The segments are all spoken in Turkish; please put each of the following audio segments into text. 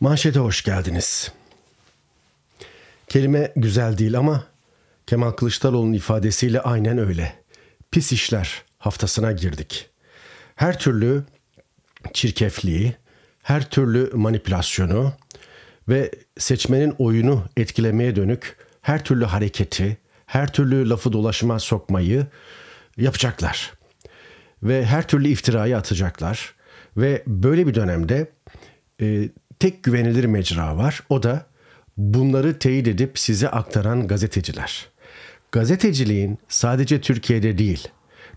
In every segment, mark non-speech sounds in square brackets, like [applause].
Manşete hoş geldiniz. Kelime güzel değil ama Kemal Kılıçdaroğlu'nun ifadesiyle aynen öyle. Pis işler haftasına girdik. Her türlü çirkefliği, her türlü manipülasyonu ve seçmenin oyunu etkilemeye dönük her türlü hareketi, her türlü lafı dolaşıma sokmayı yapacaklar. Ve her türlü iftirayı atacaklar. Ve böyle bir dönemde e, tek güvenilir mecra var. O da bunları teyit edip size aktaran gazeteciler. Gazeteciliğin sadece Türkiye'de değil,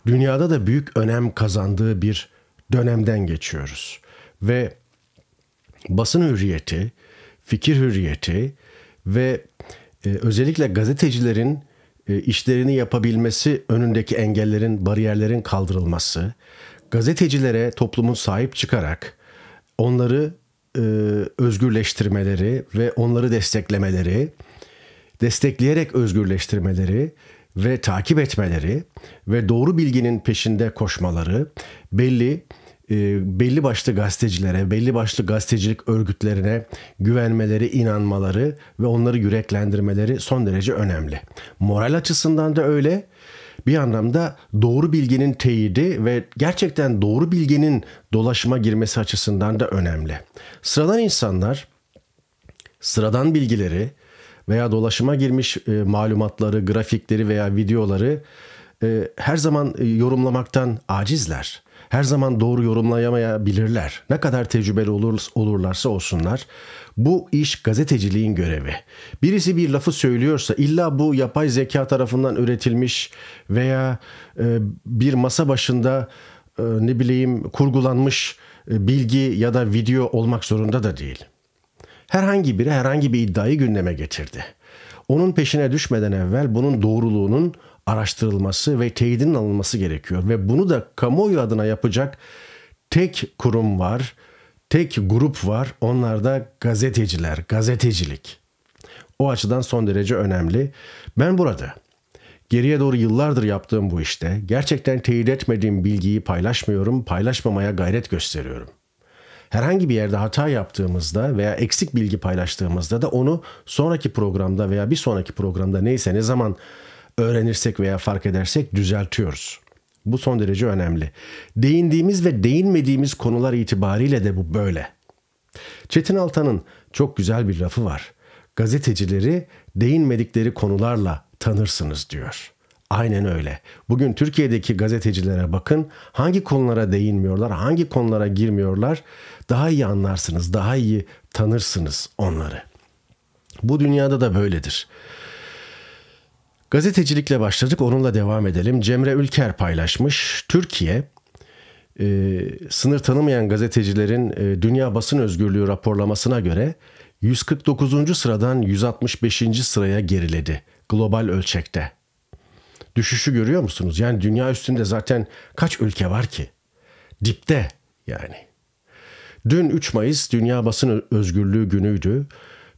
dünyada da büyük önem kazandığı bir dönemden geçiyoruz. Ve basın hürriyeti, fikir hürriyeti ve e, özellikle gazetecilerin e, işlerini yapabilmesi önündeki engellerin, bariyerlerin kaldırılması, gazetecilere toplumun sahip çıkarak onları e, özgürleştirmeleri ve onları desteklemeleri, destekleyerek özgürleştirmeleri ve takip etmeleri ve doğru bilginin peşinde koşmaları belli e, belli başlı gazetecilere, belli başlı gazetecilik örgütlerine güvenmeleri, inanmaları ve onları yüreklendirmeleri son derece önemli. Moral açısından da öyle, bir anlamda doğru bilginin teyidi ve gerçekten doğru bilginin dolaşıma girmesi açısından da önemli. Sıradan insanlar sıradan bilgileri veya dolaşıma girmiş e, malumatları, grafikleri veya videoları e, her zaman e, yorumlamaktan acizler. Her zaman doğru yorumlayamayabilirler. Ne kadar tecrübeli olur, olurlarsa olsunlar. Bu iş gazeteciliğin görevi. Birisi bir lafı söylüyorsa illa bu yapay zeka tarafından üretilmiş veya e, bir masa başında e, ne bileyim kurgulanmış e, bilgi ya da video olmak zorunda da değil. Herhangi biri herhangi bir iddiayı gündeme getirdi. Onun peşine düşmeden evvel bunun doğruluğunun araştırılması ve teyidinin alınması gerekiyor ve bunu da kamuoyu adına yapacak tek kurum var tek grup var. Onlar da gazeteciler, gazetecilik. O açıdan son derece önemli. Ben burada geriye doğru yıllardır yaptığım bu işte gerçekten teyit etmediğim bilgiyi paylaşmıyorum, paylaşmamaya gayret gösteriyorum. Herhangi bir yerde hata yaptığımızda veya eksik bilgi paylaştığımızda da onu sonraki programda veya bir sonraki programda neyse ne zaman öğrenirsek veya fark edersek düzeltiyoruz. Bu son derece önemli. Değindiğimiz ve değinmediğimiz konular itibariyle de bu böyle. Çetin Altan'ın çok güzel bir lafı var. Gazetecileri değinmedikleri konularla tanırsınız diyor. Aynen öyle. Bugün Türkiye'deki gazetecilere bakın. Hangi konulara değinmiyorlar, hangi konulara girmiyorlar? Daha iyi anlarsınız, daha iyi tanırsınız onları. Bu dünyada da böyledir. Gazetecilikle başladık onunla devam edelim. Cemre Ülker paylaşmış. Türkiye e, sınır tanımayan gazetecilerin e, dünya basın özgürlüğü raporlamasına göre 149. sıradan 165. sıraya geriledi global ölçekte. Düşüşü görüyor musunuz? Yani dünya üstünde zaten kaç ülke var ki? Dipte yani. Dün 3 Mayıs Dünya Basın Özgürlüğü günüydü.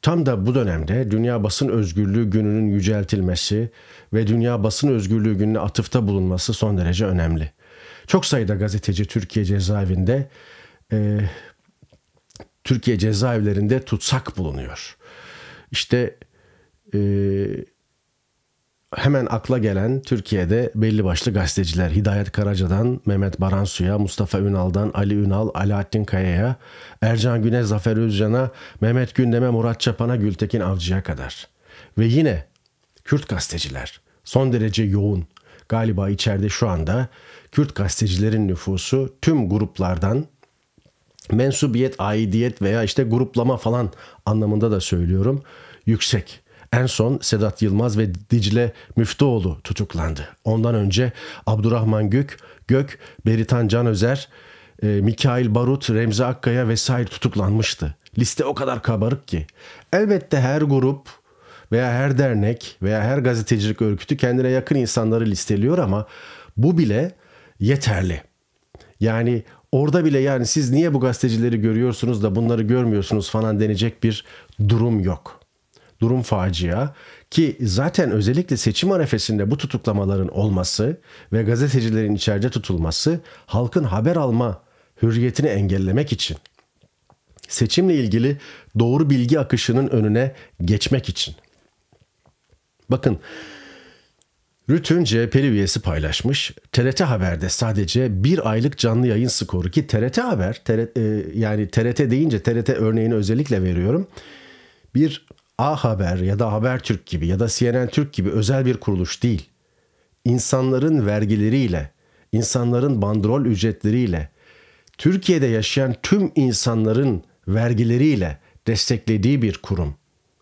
Tam da bu dönemde Dünya Basın Özgürlüğü Günü'nün yüceltilmesi ve Dünya Basın Özgürlüğü Günü'ne atıfta bulunması son derece önemli. Çok sayıda gazeteci Türkiye cezaevinde e, Türkiye cezaevlerinde tutsak bulunuyor. İşte e, hemen akla gelen Türkiye'de belli başlı gazeteciler Hidayet Karaca'dan Mehmet Baransu'ya, Mustafa Ünal'dan Ali Ünal, Alaaddin Kaya'ya, Ercan Güne, Zafer Özcan'a, Mehmet Gündem'e, Murat Çapan'a, Gültekin Avcı'ya kadar. Ve yine Kürt gazeteciler son derece yoğun. Galiba içeride şu anda Kürt gazetecilerin nüfusu tüm gruplardan mensubiyet, aidiyet veya işte gruplama falan anlamında da söylüyorum yüksek. En son Sedat Yılmaz ve Dicle Müftüoğlu tutuklandı. Ondan önce Abdurrahman Gök, Gök, Beritan Canözer, e, Mikail Barut, Remzi Akkaya vesaire tutuklanmıştı. Liste o kadar kabarık ki. Elbette her grup veya her dernek veya her gazetecilik örgütü kendine yakın insanları listeliyor ama bu bile yeterli. Yani orada bile yani siz niye bu gazetecileri görüyorsunuz da bunları görmüyorsunuz falan denecek bir durum yok durum facia ki zaten özellikle seçim arefesinde bu tutuklamaların olması ve gazetecilerin içeride tutulması halkın haber alma hürriyetini engellemek için seçimle ilgili doğru bilgi akışının önüne geçmek için. Bakın Rütün CHP'li üyesi paylaşmış. TRT Haber'de sadece bir aylık canlı yayın skoru ki TRT Haber TRT, e, yani TRT deyince TRT örneğini özellikle veriyorum. Bir A Haber ya da Habertürk gibi ya da CNN Türk gibi özel bir kuruluş değil. İnsanların vergileriyle, insanların bandrol ücretleriyle, Türkiye'de yaşayan tüm insanların vergileriyle desteklediği bir kurum,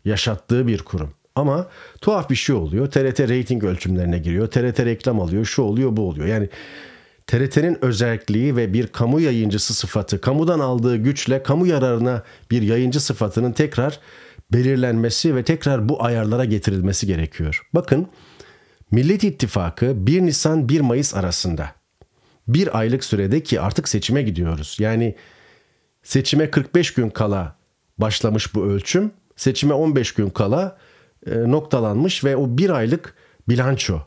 yaşattığı bir kurum. Ama tuhaf bir şey oluyor. TRT reyting ölçümlerine giriyor. TRT reklam alıyor. Şu oluyor, bu oluyor. Yani TRT'nin özelliği ve bir kamu yayıncısı sıfatı, kamudan aldığı güçle kamu yararına bir yayıncı sıfatının tekrar belirlenmesi ve tekrar bu ayarlara getirilmesi gerekiyor. Bakın Millet İttifakı 1 Nisan 1 Mayıs arasında bir aylık sürede ki artık seçime gidiyoruz. Yani seçime 45 gün kala başlamış bu ölçüm. Seçime 15 gün kala e, noktalanmış ve o bir aylık bilanço.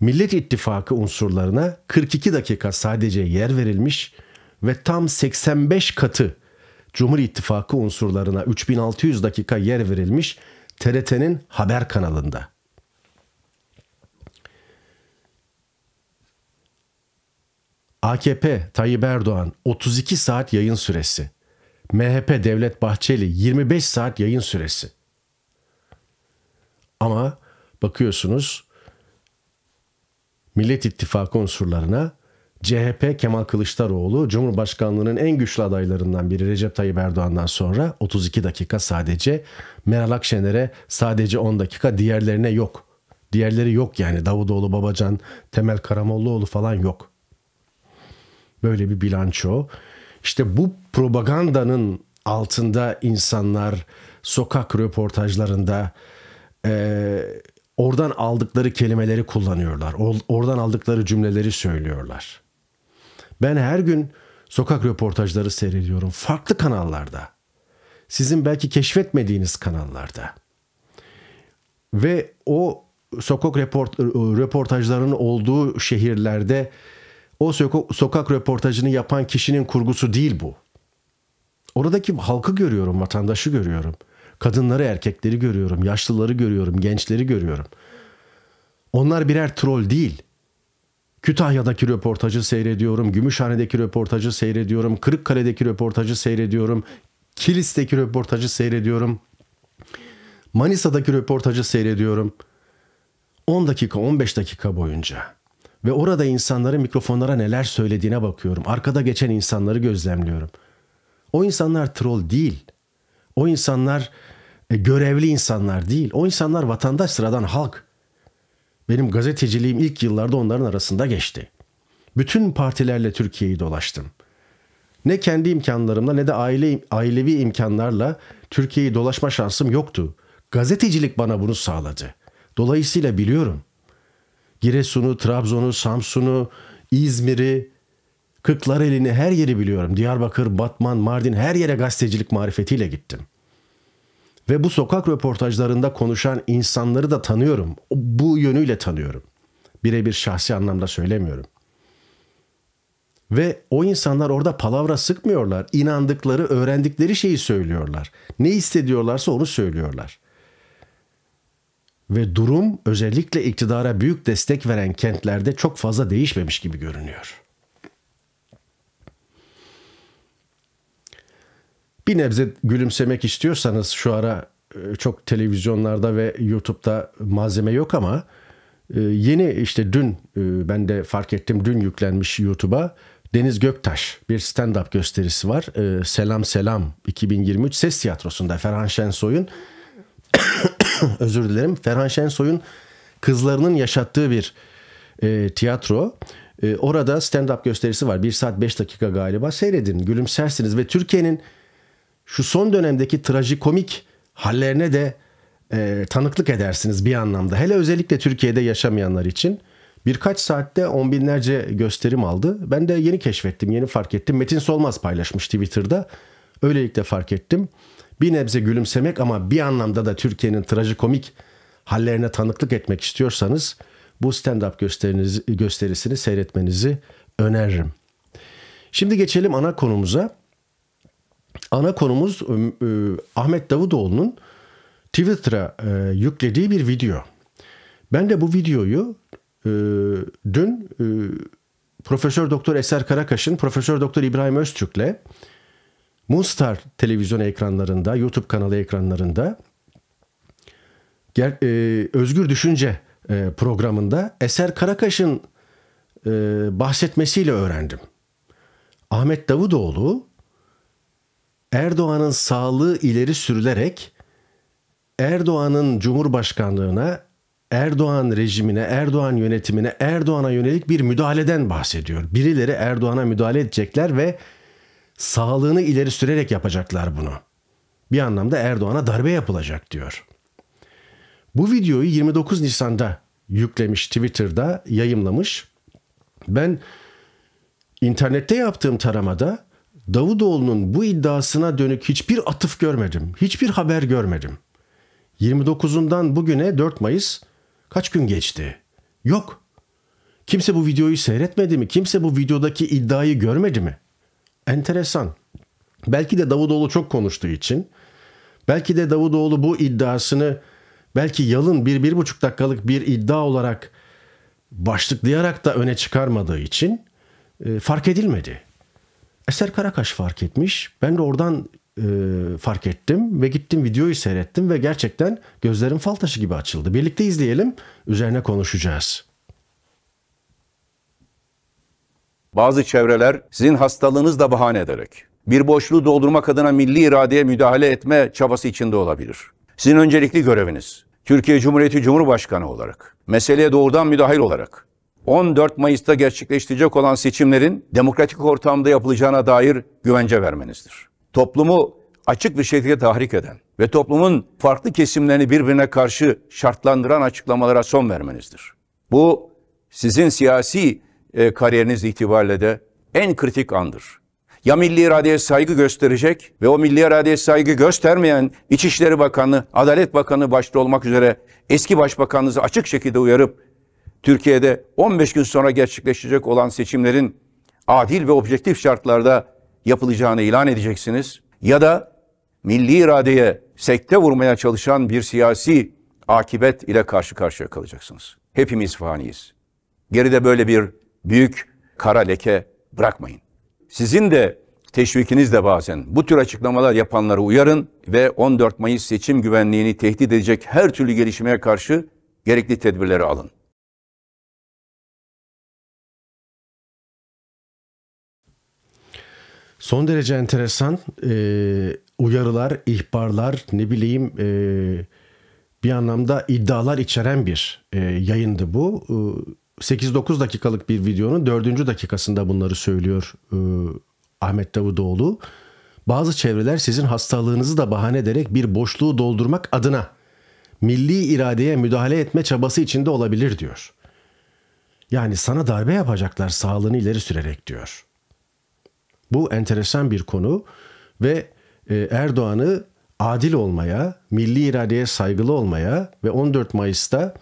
Millet İttifakı unsurlarına 42 dakika sadece yer verilmiş ve tam 85 katı Cumhur İttifakı unsurlarına 3600 dakika yer verilmiş TRT'nin haber kanalında. AKP Tayyip Erdoğan 32 saat yayın süresi. MHP Devlet Bahçeli 25 saat yayın süresi. Ama bakıyorsunuz Millet İttifakı unsurlarına CHP Kemal Kılıçdaroğlu Cumhurbaşkanlığının en güçlü adaylarından biri Recep Tayyip Erdoğan'dan sonra 32 dakika sadece Meral Akşener'e sadece 10 dakika diğerlerine yok. Diğerleri yok yani Davutoğlu, Babacan, Temel Karamollaoğlu falan yok. Böyle bir bilanço. İşte bu propagandanın altında insanlar sokak röportajlarında eee oradan aldıkları kelimeleri kullanıyorlar. Oradan aldıkları cümleleri söylüyorlar. Ben her gün sokak röportajları seyrediyorum farklı kanallarda. Sizin belki keşfetmediğiniz kanallarda. Ve o sokak report, e, röportajlarının olduğu şehirlerde o sokak, röportajını yapan kişinin kurgusu değil bu. Oradaki halkı görüyorum, vatandaşı görüyorum. Kadınları, erkekleri görüyorum, yaşlıları görüyorum, gençleri görüyorum. Onlar birer troll değil. Kütahya'daki röportajı seyrediyorum, Gümüşhane'deki röportajı seyrediyorum, Kırıkkale'deki röportajı seyrediyorum, Kilis'teki röportajı seyrediyorum, Manisa'daki röportajı seyrediyorum. 10 dakika, 15 dakika boyunca ve orada insanların mikrofonlara neler söylediğine bakıyorum. Arkada geçen insanları gözlemliyorum. O insanlar troll değil. O insanlar e, görevli insanlar değil. O insanlar vatandaş sıradan halk. Benim gazeteciliğim ilk yıllarda onların arasında geçti. Bütün partilerle Türkiye'yi dolaştım. Ne kendi imkanlarımla ne de aile ailevi imkanlarla Türkiye'yi dolaşma şansım yoktu. Gazetecilik bana bunu sağladı. Dolayısıyla biliyorum. Giresun'u, Trabzon'u, Samsun'u, İzmir'i, Kırklareli'ni her yeri biliyorum. Diyarbakır, Batman, Mardin her yere gazetecilik marifetiyle gittim. Ve bu sokak röportajlarında konuşan insanları da tanıyorum. Bu yönüyle tanıyorum. Birebir şahsi anlamda söylemiyorum. Ve o insanlar orada palavra sıkmıyorlar. İnandıkları, öğrendikleri şeyi söylüyorlar. Ne hissediyorlarsa onu söylüyorlar. Ve durum özellikle iktidara büyük destek veren kentlerde çok fazla değişmemiş gibi görünüyor.'' bir nebze gülümsemek istiyorsanız şu ara e, çok televizyonlarda ve YouTube'da malzeme yok ama e, yeni işte dün e, ben de fark ettim dün yüklenmiş YouTube'a Deniz Göktaş bir stand-up gösterisi var. Selam Selam 2023 Ses Tiyatrosu'nda Ferhan Şensoy'un [coughs] özür dilerim Ferhan Şensoy'un kızlarının yaşattığı bir tiyatro. orada stand-up gösterisi var. bir saat beş dakika galiba. Seyredin, gülümsersiniz ve Türkiye'nin şu son dönemdeki trajikomik hallerine de e, tanıklık edersiniz bir anlamda. Hele özellikle Türkiye'de yaşamayanlar için. Birkaç saatte on binlerce gösterim aldı. Ben de yeni keşfettim, yeni fark ettim. Metin Solmaz paylaşmış Twitter'da. Öylelikle fark ettim. Bir nebze gülümsemek ama bir anlamda da Türkiye'nin trajikomik hallerine tanıklık etmek istiyorsanız bu stand-up gösterisini seyretmenizi öneririm. Şimdi geçelim ana konumuza ana konumuz e, Ahmet Davutoğlu'nun Twitter'a e, yüklediği bir video. Ben de bu videoyu e, dün e, Profesör Doktor Eser Karakaş'ın Profesör Doktor İbrahim Öztürk'le Moonstar televizyon ekranlarında, YouTube kanalı ekranlarında ger, e, Özgür Düşünce e, programında Eser Karakaş'ın e, bahsetmesiyle öğrendim. Ahmet Davutoğlu Erdoğan'ın sağlığı ileri sürülerek Erdoğan'ın cumhurbaşkanlığına, Erdoğan rejimine, Erdoğan yönetimine, Erdoğan'a yönelik bir müdahaleden bahsediyor. Birileri Erdoğan'a müdahale edecekler ve sağlığını ileri sürerek yapacaklar bunu. Bir anlamda Erdoğan'a darbe yapılacak diyor. Bu videoyu 29 Nisan'da yüklemiş Twitter'da yayımlamış. Ben internette yaptığım taramada Davutoğlu'nun bu iddiasına dönük hiçbir atıf görmedim. Hiçbir haber görmedim. 29'undan bugüne 4 Mayıs kaç gün geçti? Yok. Kimse bu videoyu seyretmedi mi? Kimse bu videodaki iddiayı görmedi mi? Enteresan. Belki de Davutoğlu çok konuştuğu için, belki de Davutoğlu bu iddiasını belki yalın bir, bir buçuk dakikalık bir iddia olarak başlıklayarak da öne çıkarmadığı için e, fark edilmedi. Eser Karakaş fark etmiş. Ben de oradan e, fark ettim ve gittim videoyu seyrettim ve gerçekten gözlerim fal taşı gibi açıldı. Birlikte izleyelim, üzerine konuşacağız. Bazı çevreler sizin hastalığınız da bahane ederek bir boşluğu doldurmak adına milli iradeye müdahale etme çabası içinde olabilir. Sizin öncelikli göreviniz Türkiye Cumhuriyeti Cumhurbaşkanı olarak, meseleye doğrudan müdahil olarak 14 Mayıs'ta gerçekleştirecek olan seçimlerin demokratik ortamda yapılacağına dair güvence vermenizdir. Toplumu açık bir şekilde tahrik eden ve toplumun farklı kesimlerini birbirine karşı şartlandıran açıklamalara son vermenizdir. Bu sizin siyasi e, kariyeriniz itibariyle de en kritik andır. Ya milli iradeye saygı gösterecek ve o milli iradeye saygı göstermeyen İçişleri Bakanı, Adalet Bakanı başta olmak üzere eski başbakanınızı açık şekilde uyarıp Türkiye'de 15 gün sonra gerçekleşecek olan seçimlerin adil ve objektif şartlarda yapılacağını ilan edeceksiniz ya da milli iradeye sekte vurmaya çalışan bir siyasi akibet ile karşı karşıya kalacaksınız. Hepimiz faniyiz. Geride böyle bir büyük kara leke bırakmayın. Sizin de teşvikiniz de bazen bu tür açıklamalar yapanları uyarın ve 14 Mayıs seçim güvenliğini tehdit edecek her türlü gelişmeye karşı gerekli tedbirleri alın. Son derece enteresan e, uyarılar, ihbarlar, ne bileyim e, bir anlamda iddialar içeren bir e, yayındı bu. E, 8-9 dakikalık bir videonun 4. dakikasında bunları söylüyor e, Ahmet Davutoğlu. Bazı çevreler sizin hastalığınızı da bahane ederek bir boşluğu doldurmak adına milli iradeye müdahale etme çabası içinde olabilir diyor. Yani sana darbe yapacaklar sağlığını ileri sürerek diyor. Bu enteresan bir konu ve e, Erdoğan'ı adil olmaya, milli iradeye saygılı olmaya ve 14 Mayıs'ta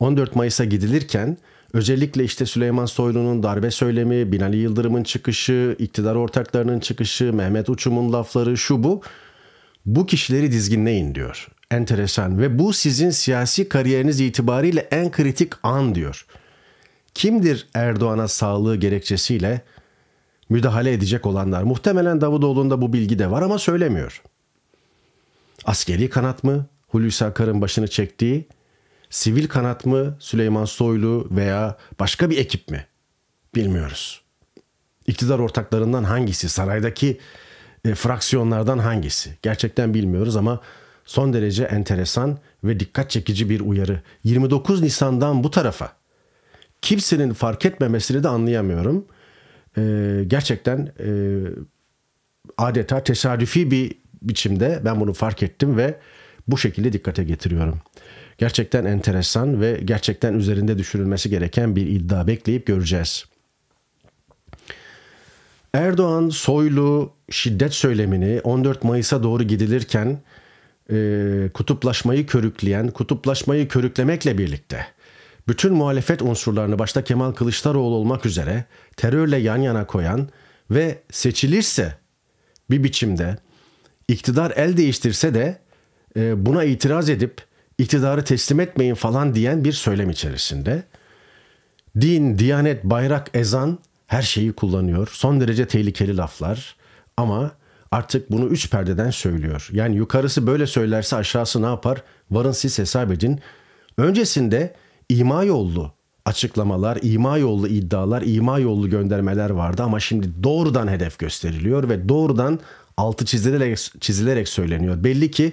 14 Mayıs'a gidilirken özellikle işte Süleyman Soylu'nun darbe söylemi, Binali Yıldırım'ın çıkışı, iktidar ortaklarının çıkışı, Mehmet Uçum'un lafları şu bu. Bu kişileri dizginleyin diyor. Enteresan ve bu sizin siyasi kariyeriniz itibariyle en kritik an diyor. Kimdir Erdoğan'a sağlığı gerekçesiyle müdahale edecek olanlar. Muhtemelen Davutoğlu'nda bu bilgi de var ama söylemiyor. Askeri kanat mı? Hulusi Akar'ın başını çektiği, sivil kanat mı? Süleyman Soylu veya başka bir ekip mi? Bilmiyoruz. İktidar ortaklarından hangisi? Saraydaki e, fraksiyonlardan hangisi? Gerçekten bilmiyoruz ama son derece enteresan ve dikkat çekici bir uyarı. 29 Nisan'dan bu tarafa kimsenin fark etmemesini de anlayamıyorum e, gerçekten e, adeta tesadüfi bir biçimde ben bunu fark ettim ve bu şekilde dikkate getiriyorum. Gerçekten enteresan ve gerçekten üzerinde düşünülmesi gereken bir iddia bekleyip göreceğiz. Erdoğan soylu şiddet söylemini 14 Mayıs'a doğru gidilirken e, kutuplaşmayı körükleyen, kutuplaşmayı körüklemekle birlikte bütün muhalefet unsurlarını başta Kemal Kılıçdaroğlu olmak üzere terörle yan yana koyan ve seçilirse bir biçimde iktidar el değiştirse de e, buna itiraz edip iktidarı teslim etmeyin falan diyen bir söylem içerisinde. Din, diyanet, bayrak, ezan her şeyi kullanıyor. Son derece tehlikeli laflar ama artık bunu üç perdeden söylüyor. Yani yukarısı böyle söylerse aşağısı ne yapar? Varın siz hesap edin. Öncesinde ima yollu açıklamalar, ima yollu iddialar, ima yollu göndermeler vardı ama şimdi doğrudan hedef gösteriliyor ve doğrudan altı çizilerek, çizilerek söyleniyor. Belli ki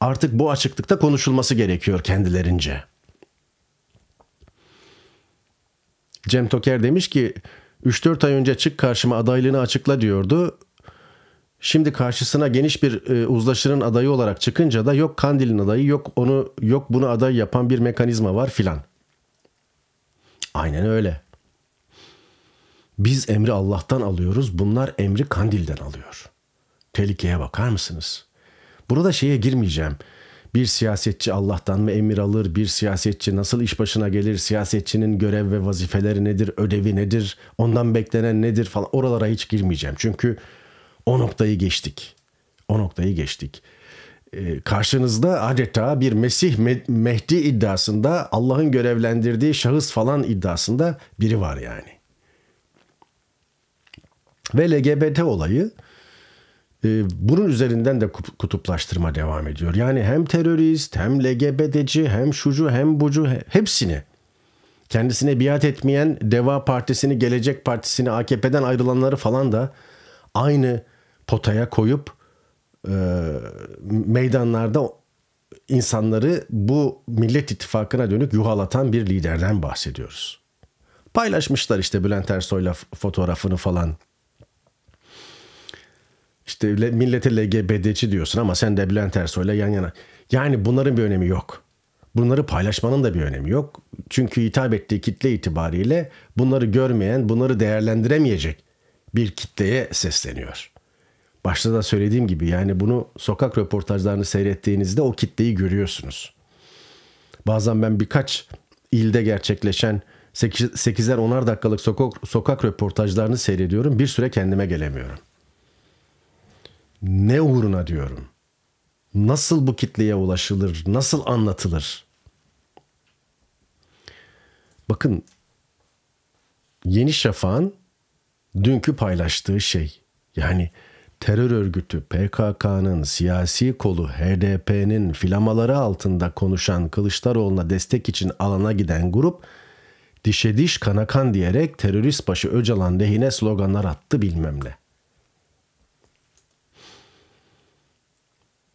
artık bu açıklıkta konuşulması gerekiyor kendilerince. Cem Toker demiş ki 3-4 ay önce çık karşıma adaylığını açıkla diyordu. Şimdi karşısına geniş bir e, uzlaşının adayı olarak çıkınca da yok Kandil'in adayı, yok onu yok bunu aday yapan bir mekanizma var filan. Aynen öyle. Biz emri Allah'tan alıyoruz, bunlar emri Kandil'den alıyor. Tehlikeye bakar mısınız? Burada şeye girmeyeceğim. Bir siyasetçi Allah'tan mı emir alır? Bir siyasetçi nasıl iş başına gelir? Siyasetçinin görev ve vazifeleri nedir? Ödevi nedir? Ondan beklenen nedir falan. Oralara hiç girmeyeceğim. Çünkü o noktayı geçtik. O noktayı geçtik. E, karşınızda adeta bir Mesih Mehdi iddiasında Allah'ın görevlendirdiği şahıs falan iddiasında biri var yani. Ve LGBT olayı e, bunun üzerinden de kutuplaştırma devam ediyor. Yani hem terörist, hem LGBT'ci, hem şucu, hem bucu hepsini. Kendisine biat etmeyen Deva Partisi'ni, Gelecek Partisi'ni, AKP'den ayrılanları falan da aynı potaya koyup e, meydanlarda insanları bu Millet İttifakı'na dönük yuhalatan bir liderden bahsediyoruz. Paylaşmışlar işte Bülent Ersoy'la fotoğrafını falan. İşte millete LGBT'ci diyorsun ama sen de Bülent Ersoy'la yan yana. Yani bunların bir önemi yok. Bunları paylaşmanın da bir önemi yok. Çünkü hitap ettiği kitle itibariyle bunları görmeyen, bunları değerlendiremeyecek bir kitleye sesleniyor.'' başta da söylediğim gibi yani bunu sokak röportajlarını seyrettiğinizde o kitleyi görüyorsunuz. Bazen ben birkaç ilde gerçekleşen 8'er 10'ar dakikalık sokak, sokak röportajlarını seyrediyorum. Bir süre kendime gelemiyorum. Ne uğruna diyorum. Nasıl bu kitleye ulaşılır? Nasıl anlatılır? Bakın Yeni Şafak'ın dünkü paylaştığı şey. Yani terör örgütü PKK'nın siyasi kolu HDP'nin filamaları altında konuşan Kılıçdaroğlu'na destek için alana giden grup dişe diş kana kan diyerek terörist başı Öcalan lehine sloganlar attı bilmem ne.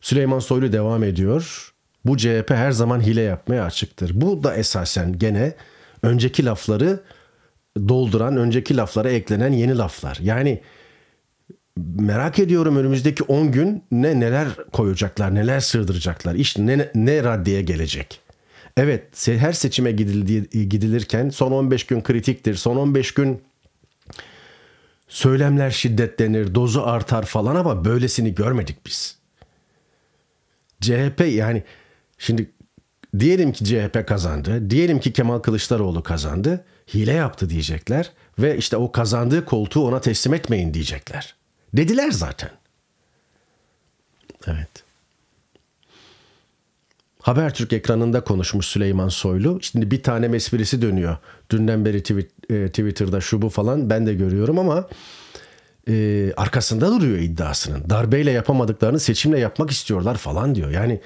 Süleyman Soylu devam ediyor. Bu CHP her zaman hile yapmaya açıktır. Bu da esasen gene önceki lafları dolduran, önceki laflara eklenen yeni laflar. Yani merak ediyorum önümüzdeki 10 gün ne neler koyacaklar, neler sığdıracaklar. İş ne, ne raddeye gelecek. Evet her seçime gidilirken son 15 gün kritiktir. Son 15 gün söylemler şiddetlenir, dozu artar falan ama böylesini görmedik biz. CHP yani şimdi diyelim ki CHP kazandı, diyelim ki Kemal Kılıçdaroğlu kazandı, hile yaptı diyecekler ve işte o kazandığı koltuğu ona teslim etmeyin diyecekler. Dediler zaten. Evet. Habertürk ekranında konuşmuş Süleyman Soylu. Şimdi bir tane esprisi dönüyor. Dünden beri e, Twitter'da şu bu falan ben de görüyorum ama e, arkasında duruyor iddiasının. Darbeyle yapamadıklarını seçimle yapmak istiyorlar falan diyor. Yani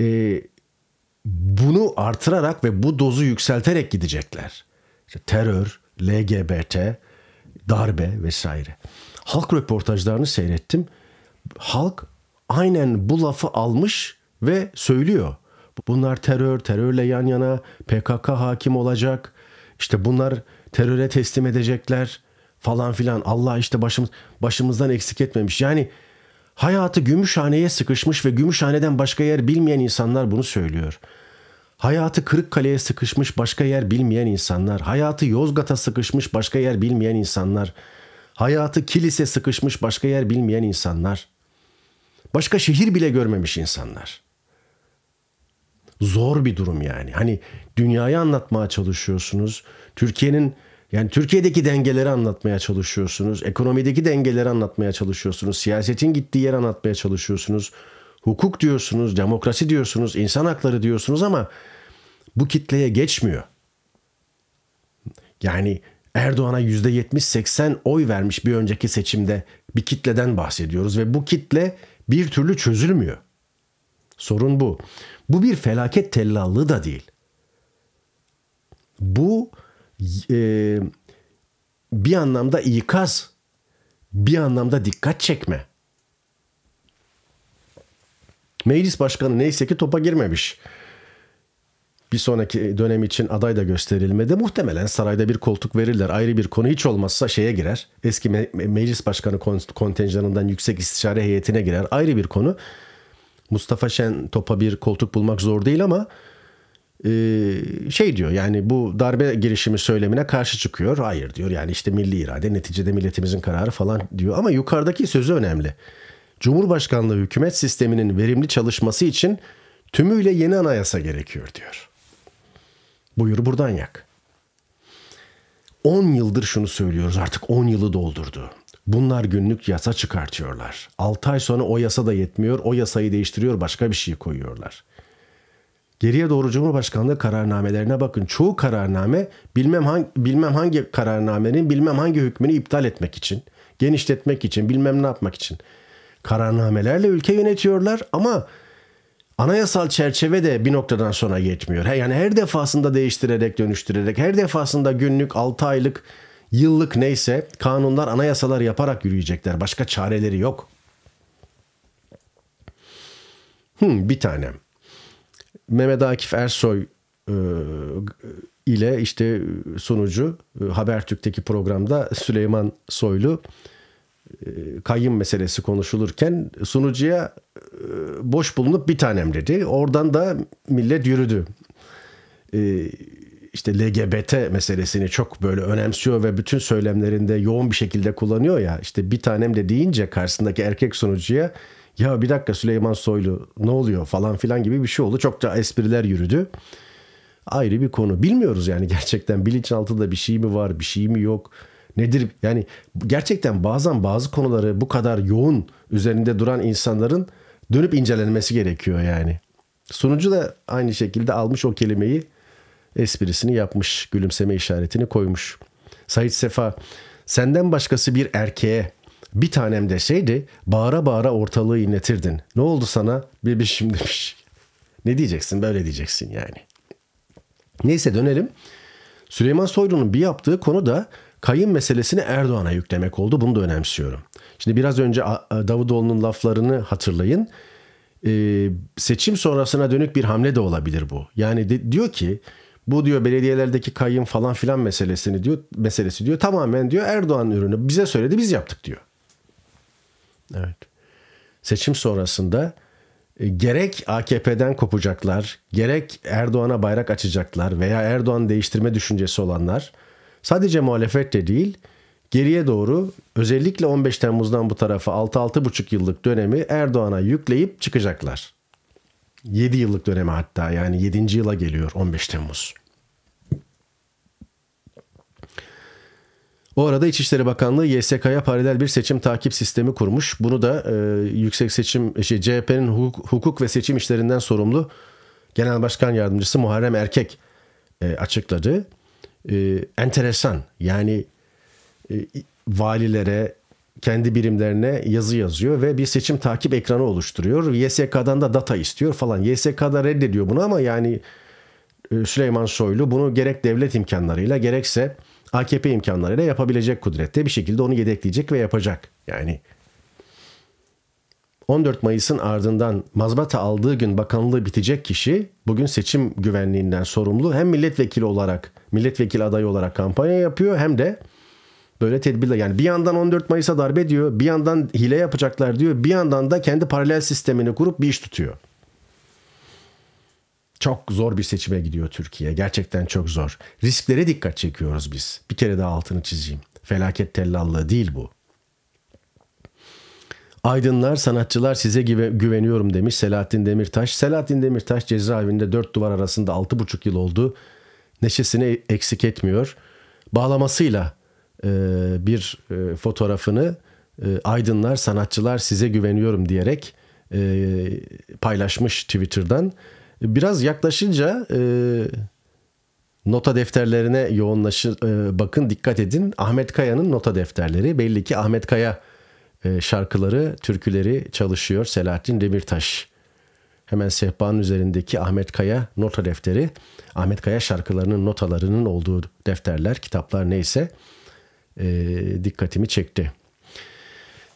e, bunu artırarak ve bu dozu yükselterek gidecekler. İşte terör, LGBT, darbe vesaire halk röportajlarını seyrettim. Halk aynen bu lafı almış ve söylüyor. Bunlar terör, terörle yan yana, PKK hakim olacak. İşte bunlar teröre teslim edecekler falan filan. Allah işte başımız başımızdan eksik etmemiş. Yani hayatı Gümüşhane'ye sıkışmış ve Gümüşhane'den başka yer bilmeyen insanlar bunu söylüyor. Hayatı Kırıkkale'ye sıkışmış başka yer bilmeyen insanlar, hayatı Yozgat'a sıkışmış başka yer bilmeyen insanlar hayatı kilise sıkışmış başka yer bilmeyen insanlar, başka şehir bile görmemiş insanlar. Zor bir durum yani. Hani dünyayı anlatmaya çalışıyorsunuz. Türkiye'nin yani Türkiye'deki dengeleri anlatmaya çalışıyorsunuz. Ekonomideki dengeleri anlatmaya çalışıyorsunuz. Siyasetin gittiği yer anlatmaya çalışıyorsunuz. Hukuk diyorsunuz, demokrasi diyorsunuz, insan hakları diyorsunuz ama bu kitleye geçmiyor. Yani Erdoğan'a %70-80 oy vermiş bir önceki seçimde bir kitleden bahsediyoruz ve bu kitle bir türlü çözülmüyor. Sorun bu. Bu bir felaket tellallığı da değil. Bu e, bir anlamda ikaz, bir anlamda dikkat çekme. Meclis başkanı neyse ki topa girmemiş bir sonraki dönem için aday da gösterilmedi. Muhtemelen sarayda bir koltuk verirler. Ayrı bir konu hiç olmazsa şeye girer. Eski me- meclis başkanı kontenjanından yüksek istişare heyetine girer. Ayrı bir konu. Mustafa Şen topa bir koltuk bulmak zor değil ama e, şey diyor yani bu darbe girişimi söylemine karşı çıkıyor. Hayır diyor yani işte milli irade neticede milletimizin kararı falan diyor. Ama yukarıdaki sözü önemli. Cumhurbaşkanlığı hükümet sisteminin verimli çalışması için tümüyle yeni anayasa gerekiyor diyor. Buyur buradan yak. 10 yıldır şunu söylüyoruz artık 10 yılı doldurdu. Bunlar günlük yasa çıkartıyorlar. 6 ay sonra o yasa da yetmiyor. O yasayı değiştiriyor başka bir şey koyuyorlar. Geriye doğru Cumhurbaşkanlığı kararnamelerine bakın. Çoğu kararname bilmem hangi, bilmem hangi kararnamenin bilmem hangi hükmünü iptal etmek için, genişletmek için, bilmem ne yapmak için kararnamelerle ülke yönetiyorlar ama anayasal çerçeve de bir noktadan sonra yetmiyor. Yani her defasında değiştirerek dönüştürerek her defasında günlük 6 aylık yıllık neyse kanunlar anayasalar yaparak yürüyecekler. Başka çareleri yok. Hmm, bir tane. Mehmet Akif Ersoy e, ile işte sunucu e, Habertürk'teki programda Süleyman Soylu e, Kayın meselesi konuşulurken sunucuya e, boş bulunup bir tanem dedi. Oradan da millet yürüdü. E, işte LGBT meselesini çok böyle önemsiyor ve bütün söylemlerinde yoğun bir şekilde kullanıyor ya. İşte bir tanem de deyince karşısındaki erkek sunucuya ya bir dakika Süleyman Soylu ne oluyor falan filan gibi bir şey oldu. Çok da espriler yürüdü. Ayrı bir konu. Bilmiyoruz yani gerçekten bilinçaltında bir şey mi var bir şey mi yok nedir? Yani gerçekten bazen bazı konuları bu kadar yoğun üzerinde duran insanların dönüp incelenmesi gerekiyor yani. Sunucu da aynı şekilde almış o kelimeyi esprisini yapmış, gülümseme işaretini koymuş. Sait Sefa, senden başkası bir erkeğe bir tanem deseydi bağıra bağıra ortalığı inletirdin. Ne oldu sana bebişim [laughs] demiş. Ne diyeceksin böyle diyeceksin yani. Neyse dönelim. Süleyman Soylu'nun bir yaptığı konu da kayın meselesini Erdoğan'a yüklemek oldu. Bunu da önemsiyorum. Şimdi biraz önce Davutoğlu'nun laflarını hatırlayın. Ee, seçim sonrasına dönük bir hamle de olabilir bu. Yani de, diyor ki bu diyor belediyelerdeki kayın falan filan meselesini diyor meselesi diyor tamamen diyor Erdoğan ürünü bize söyledi biz yaptık diyor. Evet. Seçim sonrasında e, gerek AKP'den kopacaklar, gerek Erdoğan'a bayrak açacaklar veya Erdoğan değiştirme düşüncesi olanlar Sadece muhalefet de değil, geriye doğru özellikle 15 Temmuz'dan bu tarafa 6-6,5 yıllık dönemi Erdoğan'a yükleyip çıkacaklar. 7 yıllık döneme hatta yani 7. yıla geliyor 15 Temmuz. O arada İçişleri Bakanlığı YSK'ya paralel bir seçim takip sistemi kurmuş. Bunu da e, Yüksek Seçim şey, CHP'nin hukuk, hukuk ve seçim işlerinden sorumlu Genel Başkan Yardımcısı Muharrem Erkek e, açıkladı e, enteresan. Yani e, valilere, kendi birimlerine yazı yazıyor ve bir seçim takip ekranı oluşturuyor. YSK'dan da data istiyor falan. YSK'da reddediyor bunu ama yani e, Süleyman Soylu bunu gerek devlet imkanlarıyla gerekse AKP imkanlarıyla yapabilecek kudrette bir şekilde onu yedekleyecek ve yapacak. Yani 14 Mayıs'ın ardından mazbata aldığı gün bakanlığı bitecek kişi bugün seçim güvenliğinden sorumlu hem milletvekili olarak milletvekili adayı olarak kampanya yapıyor hem de böyle tedbirle yani bir yandan 14 Mayıs'a darbe diyor bir yandan hile yapacaklar diyor bir yandan da kendi paralel sistemini kurup bir iş tutuyor. Çok zor bir seçime gidiyor Türkiye. Gerçekten çok zor. Risklere dikkat çekiyoruz biz. Bir kere daha altını çizeyim. Felaket tellallığı değil bu. Aydınlar, sanatçılar size güveniyorum demiş Selahattin Demirtaş. Selahattin Demirtaş cezaevinde dört duvar arasında altı buçuk yıl oldu. Neşesini eksik etmiyor. Bağlamasıyla e, bir e, fotoğrafını e, aydınlar, sanatçılar size güveniyorum diyerek e, paylaşmış Twitter'dan. Biraz yaklaşınca e, nota defterlerine yoğunlaşın, e, bakın dikkat edin. Ahmet Kaya'nın nota defterleri belli ki Ahmet Kaya e, şarkıları, türküleri çalışıyor Selahattin Demirtaş. Hemen sehpanın üzerindeki Ahmet Kaya nota defteri, Ahmet Kaya şarkılarının notalarının olduğu defterler, kitaplar neyse e, dikkatimi çekti.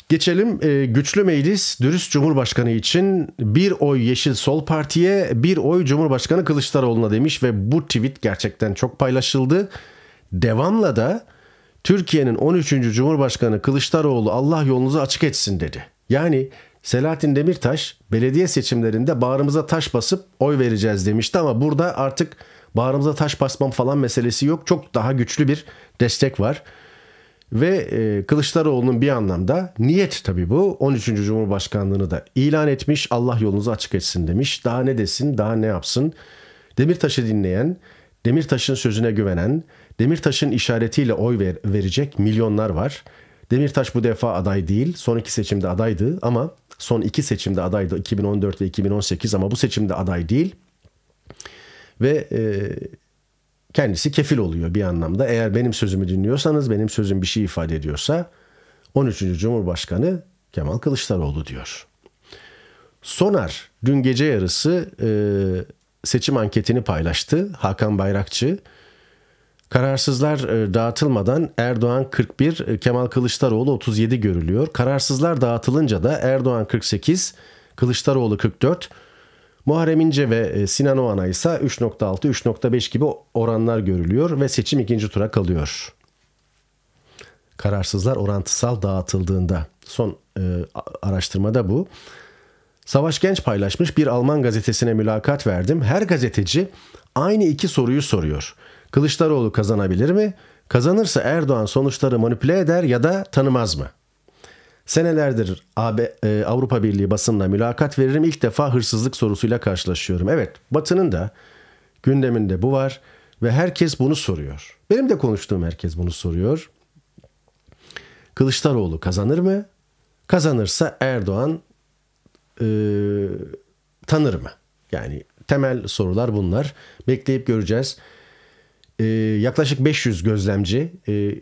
Geçelim e, güçlü meclis dürüst cumhurbaşkanı için bir oy Yeşil Sol Parti'ye bir oy Cumhurbaşkanı Kılıçdaroğlu'na demiş ve bu tweet gerçekten çok paylaşıldı. Devamla da Türkiye'nin 13. Cumhurbaşkanı Kılıçdaroğlu Allah yolunuzu açık etsin dedi. Yani Selahattin Demirtaş belediye seçimlerinde bağrımıza taş basıp oy vereceğiz demişti ama burada artık bağrımıza taş basmam falan meselesi yok. Çok daha güçlü bir destek var. Ve e, Kılıçdaroğlu'nun bir anlamda niyet tabii bu 13. Cumhurbaşkanlığını da ilan etmiş. Allah yolunuzu açık etsin demiş. Daha ne desin, daha ne yapsın? Demirtaş'ı dinleyen, Demirtaş'ın sözüne güvenen, Demirtaş'ın işaretiyle oy ver, verecek milyonlar var. Demirtaş bu defa aday değil. Son iki seçimde adaydı ama son iki seçimde adaydı 2014 ve 2018 ama bu seçimde aday değil. Ve e, kendisi kefil oluyor bir anlamda. Eğer benim sözümü dinliyorsanız, benim sözüm bir şey ifade ediyorsa 13. Cumhurbaşkanı Kemal Kılıçdaroğlu diyor. Sonar dün gece yarısı e, seçim anketini paylaştı. Hakan Bayrakçı Kararsızlar e, dağıtılmadan Erdoğan 41, e, Kemal Kılıçdaroğlu 37 görülüyor. Kararsızlar dağıtılınca da Erdoğan 48, Kılıçdaroğlu 44, Muharrem İnce ve e, Sinan Oğan'a ise 3.6, 3.5 gibi oranlar görülüyor ve seçim ikinci tura kalıyor. Kararsızlar orantısal dağıtıldığında. Son e, araştırmada bu. Savaş Genç paylaşmış bir Alman gazetesine mülakat verdim. Her gazeteci aynı iki soruyu soruyor. Kılıçdaroğlu kazanabilir mi? Kazanırsa Erdoğan sonuçları manipüle eder ya da tanımaz mı? Senelerdir e, Avrupa Birliği basınla mülakat veririm. İlk defa hırsızlık sorusuyla karşılaşıyorum. Evet, Batı'nın da gündeminde bu var ve herkes bunu soruyor. Benim de konuştuğum herkes bunu soruyor. Kılıçdaroğlu kazanır mı? Kazanırsa Erdoğan e, tanır mı? Yani temel sorular bunlar. Bekleyip göreceğiz e, yaklaşık 500 gözlemci e,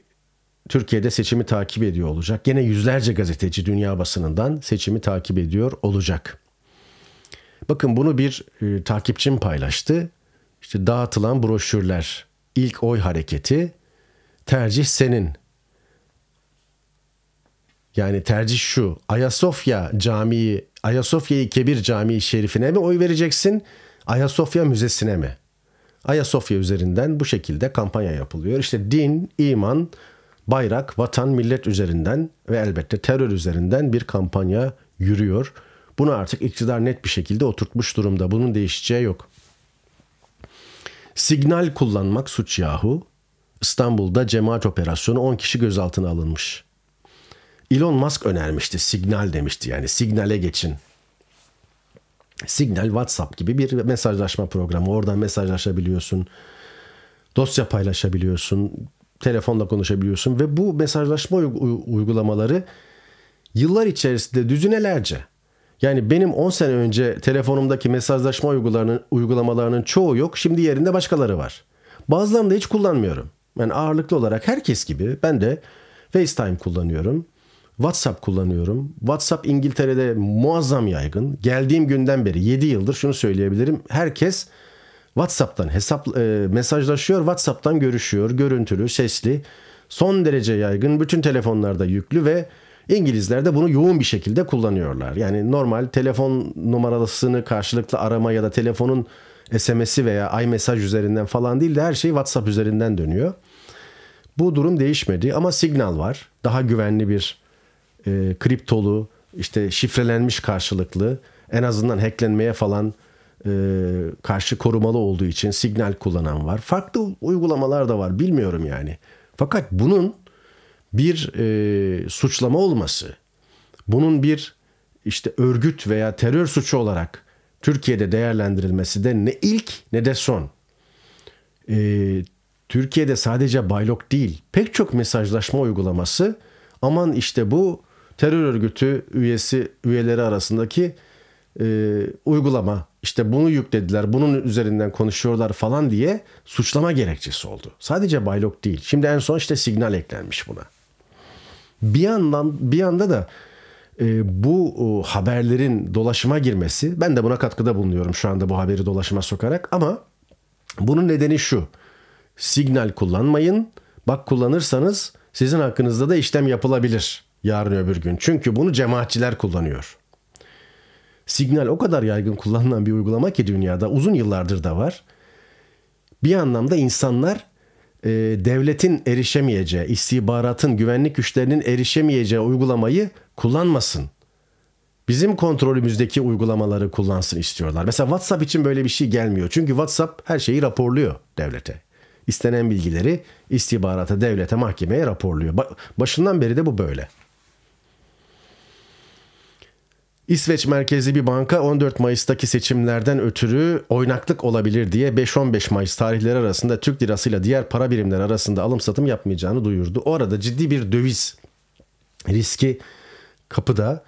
Türkiye'de seçimi takip ediyor olacak. Gene yüzlerce gazeteci dünya basınından seçimi takip ediyor olacak. Bakın bunu bir e, takipçim paylaştı. İşte dağıtılan broşürler, ilk oy hareketi, tercih senin. Yani tercih şu. Ayasofya Camii, Ayasofya'yı Kebir Camii Şerifine mi oy vereceksin? Ayasofya Müzesi'ne mi? Ayasofya üzerinden bu şekilde kampanya yapılıyor. İşte din, iman, bayrak, vatan, millet üzerinden ve elbette terör üzerinden bir kampanya yürüyor. Bunu artık iktidar net bir şekilde oturtmuş durumda. Bunun değişeceği yok. Signal kullanmak suç yahu. İstanbul'da cemaat operasyonu 10 kişi gözaltına alınmış. Elon Musk önermişti signal demişti yani signale geçin Signal, WhatsApp gibi bir mesajlaşma programı. Oradan mesajlaşabiliyorsun. Dosya paylaşabiliyorsun. Telefonla konuşabiliyorsun ve bu mesajlaşma uygulamaları yıllar içerisinde düzinelerce yani benim 10 sene önce telefonumdaki mesajlaşma uygulamalarının, uygulamalarının çoğu yok. Şimdi yerinde başkaları var. Bazılarını da hiç kullanmıyorum. Yani ağırlıklı olarak herkes gibi ben de FaceTime kullanıyorum. WhatsApp kullanıyorum. WhatsApp İngiltere'de muazzam yaygın. Geldiğim günden beri 7 yıldır şunu söyleyebilirim. Herkes WhatsApp'tan hesap e, mesajlaşıyor, WhatsApp'tan görüşüyor, görüntülü, sesli. Son derece yaygın, bütün telefonlarda yüklü ve İngilizler de bunu yoğun bir şekilde kullanıyorlar. Yani normal telefon numarasını karşılıklı arama ya da telefonun SMS'i veya iMessage üzerinden falan değil de her şey WhatsApp üzerinden dönüyor. Bu durum değişmedi ama Signal var. Daha güvenli bir e, kriptolu, işte şifrelenmiş karşılıklı, en azından hacklenmeye falan e, karşı korumalı olduğu için signal kullanan var. Farklı uygulamalar da var bilmiyorum yani. Fakat bunun bir e, suçlama olması, bunun bir işte örgüt veya terör suçu olarak Türkiye'de değerlendirilmesi de ne ilk ne de son. E, Türkiye'de sadece baylok değil pek çok mesajlaşma uygulaması aman işte bu terör örgütü üyesi üyeleri arasındaki e, uygulama işte bunu yüklediler bunun üzerinden konuşuyorlar falan diye suçlama gerekçesi oldu. Sadece Baylok değil. Şimdi en son işte signal eklenmiş buna. Bir yandan bir yanda da e, bu e, haberlerin dolaşıma girmesi ben de buna katkıda bulunuyorum şu anda bu haberi dolaşıma sokarak ama bunun nedeni şu. Signal kullanmayın. Bak kullanırsanız sizin hakkınızda da işlem yapılabilir yarın öbür gün. Çünkü bunu cemaatçiler kullanıyor. Signal o kadar yaygın kullanılan bir uygulama ki dünyada uzun yıllardır da var. Bir anlamda insanlar e, devletin erişemeyeceği, istihbaratın, güvenlik güçlerinin erişemeyeceği uygulamayı kullanmasın. Bizim kontrolümüzdeki uygulamaları kullansın istiyorlar. Mesela WhatsApp için böyle bir şey gelmiyor. Çünkü WhatsApp her şeyi raporluyor devlete. İstenen bilgileri istihbarata, devlete, mahkemeye raporluyor. Başından beri de bu böyle. İsveç merkezli bir banka 14 Mayıs'taki seçimlerden ötürü oynaklık olabilir diye 5-15 Mayıs tarihleri arasında Türk lirasıyla diğer para birimleri arasında alım satım yapmayacağını duyurdu. Orada ciddi bir döviz riski kapıda.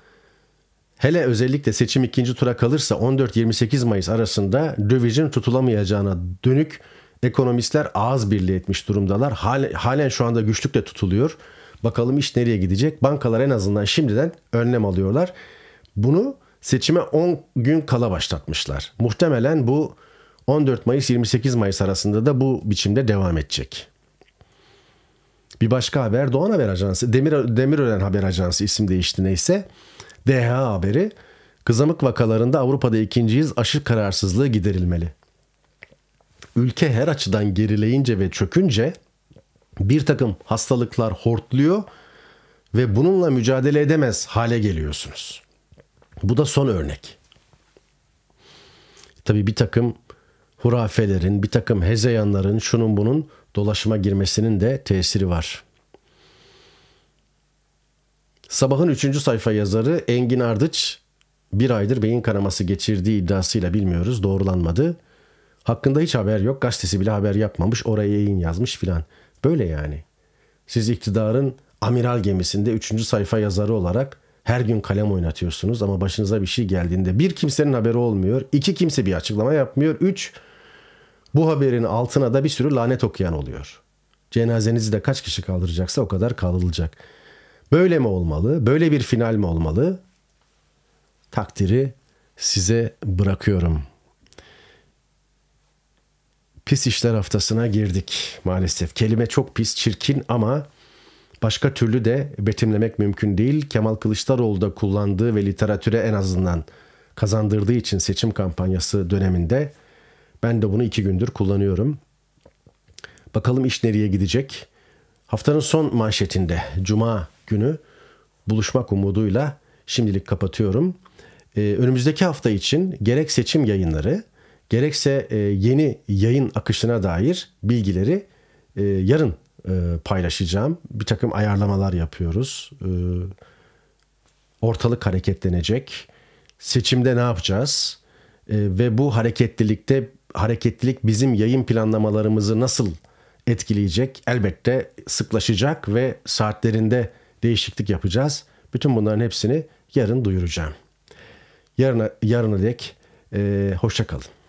Hele özellikle seçim ikinci tura kalırsa 14-28 Mayıs arasında dövizin tutulamayacağına dönük ekonomistler ağız birliği etmiş durumdalar. Halen şu anda güçlükle tutuluyor. Bakalım iş nereye gidecek? Bankalar en azından şimdiden önlem alıyorlar. Bunu seçime 10 gün kala başlatmışlar. Muhtemelen bu 14 Mayıs 28 Mayıs arasında da bu biçimde devam edecek. Bir başka haber Doğan Haber Ajansı, Demir, Demirören Haber Ajansı isim değişti neyse. DHA haberi kızamık vakalarında Avrupa'da ikinciyiz aşı kararsızlığı giderilmeli. Ülke her açıdan gerileyince ve çökünce bir takım hastalıklar hortluyor ve bununla mücadele edemez hale geliyorsunuz. Bu da son örnek. Tabii bir takım hurafelerin, bir takım hezeyanların şunun bunun dolaşıma girmesinin de tesiri var. Sabahın 3. sayfa yazarı Engin Ardıç bir aydır beyin kanaması geçirdiği iddiasıyla bilmiyoruz doğrulanmadı. Hakkında hiç haber yok. Gazetesi bile haber yapmamış. Oraya yayın yazmış filan. Böyle yani. Siz iktidarın amiral gemisinde 3. sayfa yazarı olarak her gün kalem oynatıyorsunuz ama başınıza bir şey geldiğinde bir kimsenin haberi olmuyor. iki kimse bir açıklama yapmıyor. Üç bu haberin altına da bir sürü lanet okuyan oluyor. Cenazenizi de kaç kişi kaldıracaksa o kadar kaldırılacak. Böyle mi olmalı? Böyle bir final mi olmalı? Takdiri size bırakıyorum. Pis işler haftasına girdik maalesef. Kelime çok pis, çirkin ama başka türlü de betimlemek mümkün değil. Kemal Kılıçdaroğlu da kullandığı ve literatüre en azından kazandırdığı için seçim kampanyası döneminde ben de bunu iki gündür kullanıyorum. Bakalım iş nereye gidecek? Haftanın son manşetinde Cuma günü buluşmak umuduyla şimdilik kapatıyorum. Ee, önümüzdeki hafta için gerek seçim yayınları gerekse e, yeni yayın akışına dair bilgileri e, yarın e, paylaşacağım. Bir takım ayarlamalar yapıyoruz. E, ortalık hareketlenecek. Seçimde ne yapacağız? E, ve bu hareketlilikte hareketlilik bizim yayın planlamalarımızı nasıl etkileyecek? Elbette sıklaşacak ve saatlerinde değişiklik yapacağız. Bütün bunların hepsini yarın duyuracağım. Yarına, yarına dek e, hoşça kalın.